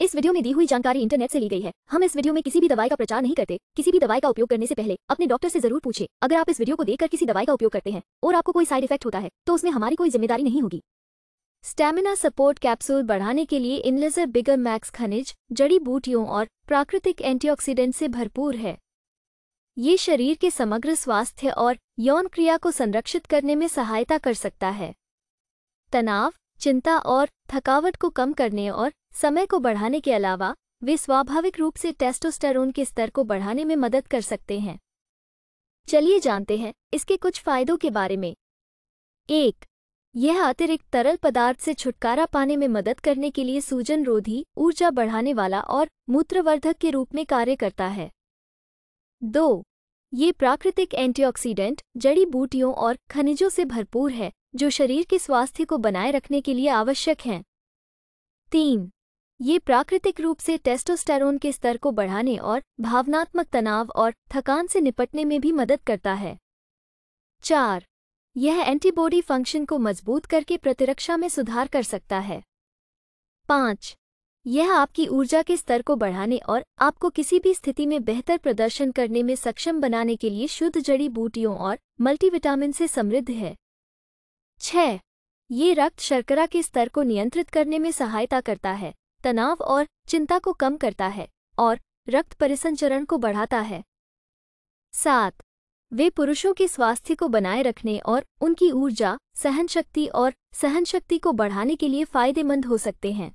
इस वीडियो में दी हुई जानकारी इंटरनेट से ली गई है हम इस वीडियो में किसी भी दवाई का प्रचार नहीं करते किसी भी दवाई का उपयोग करने से पहले अपने डॉक्टर से जरूर पूछे अगर आप इस वीडियो को देखकर किसी दवाई का उपयोग करते हैं और आपको कोई साइड इफेक्ट होता है तो उसमें हमारी कोई जिम्मेदारी नहीं होगी स्टेमिना सपोर्ट कैप्सूल बढ़ाने के लिए इनलेजर बिगर मैक्स खनिज जड़ी बूटियों और प्राकृतिक एंटीऑक्सीडेंट से भरपूर है ये शरीर के समग्र स्वास्थ्य और यौन क्रिया को संरक्षित करने में सहायता कर सकता है तनाव चिंता और थकावट को कम करने और समय को बढ़ाने के अलावा वे स्वाभाविक रूप से टेस्टोस्टेरोन के स्तर को बढ़ाने में मदद कर सकते हैं चलिए जानते हैं इसके कुछ फायदों के बारे में एक यह अतिरिक्त तरल पदार्थ से छुटकारा पाने में मदद करने के लिए सूजन रोधी ऊर्जा बढ़ाने वाला और मूत्रवर्धक के रूप में कार्य करता है दो ये प्राकृतिक एंटीऑक्सीडेंट जड़ी बूटियों और खनिजों से भरपूर है जो शरीर के स्वास्थ्य को बनाए रखने के लिए आवश्यक हैं तीन ये प्राकृतिक रूप से टेस्टोस्टेरोन के स्तर को बढ़ाने और भावनात्मक तनाव और थकान से निपटने में भी मदद करता है चार यह एंटीबॉडी फंक्शन को मजबूत करके प्रतिरक्षा में सुधार कर सकता है पाँच यह आपकी ऊर्जा के स्तर को बढ़ाने और आपको किसी भी स्थिति में बेहतर प्रदर्शन करने में सक्षम बनाने के लिए शुद्ध जड़ी बूटियों और मल्टीविटामिन से समृद्ध है छह ये रक्त शर्करा के स्तर को नियंत्रित करने में सहायता करता है तनाव और चिंता को कम करता है और रक्त परिसंचरण को बढ़ाता है सात वे पुरुषों के स्वास्थ्य को बनाए रखने और उनकी ऊर्जा सहनशक्ति और सहनशक्ति को बढ़ाने के लिए फायदेमंद हो सकते हैं